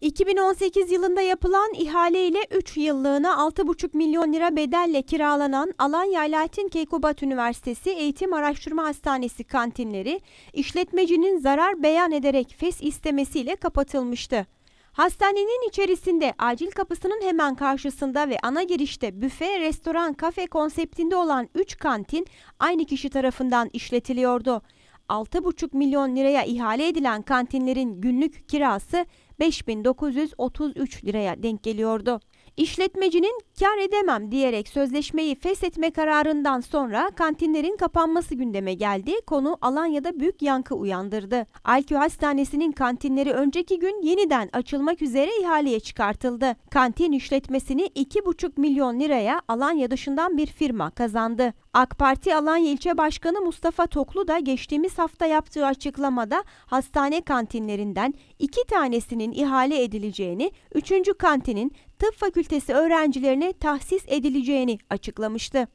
2018 yılında yapılan ihale ile 3 yıllığına 6,5 milyon lira bedelle kiralanan Alanya Alaaddin Keykubat Üniversitesi Eğitim Araştırma Hastanesi kantinleri işletmecinin zarar beyan ederek fes istemesiyle kapatılmıştı. Hastanenin içerisinde acil kapısının hemen karşısında ve ana girişte büfe, restoran, kafe konseptinde olan 3 kantin aynı kişi tarafından işletiliyordu. 6,5 milyon liraya ihale edilen kantinlerin günlük kirası 5933 liraya denk geliyordu. İşletmecinin kar edemem diyerek sözleşmeyi feshetme kararından sonra kantinlerin kapanması gündeme geldi. Konu Alanya'da büyük yankı uyandırdı. Alkü Hastanesi'nin kantinleri önceki gün yeniden açılmak üzere ihaleye çıkartıldı. Kantin işletmesini 2,5 milyon liraya Alanya dışından bir firma kazandı. AK Parti Alanya İlçe Başkanı Mustafa Toklu da geçtiğimiz hafta yaptığı açıklamada hastane kantinlerinden iki tanesinin ihale edileceğini, üçüncü kantinin tıp fakültesi öğrencilerine tahsis edileceğini açıklamıştı.